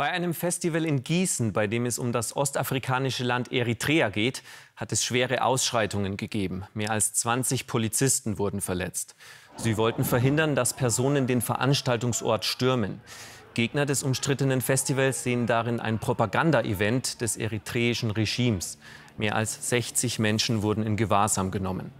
Bei einem Festival in Gießen, bei dem es um das ostafrikanische Land Eritrea geht, hat es schwere Ausschreitungen gegeben. Mehr als 20 Polizisten wurden verletzt. Sie wollten verhindern, dass Personen den Veranstaltungsort stürmen. Gegner des umstrittenen Festivals sehen darin ein Propaganda-Event des eritreischen Regimes. Mehr als 60 Menschen wurden in Gewahrsam genommen.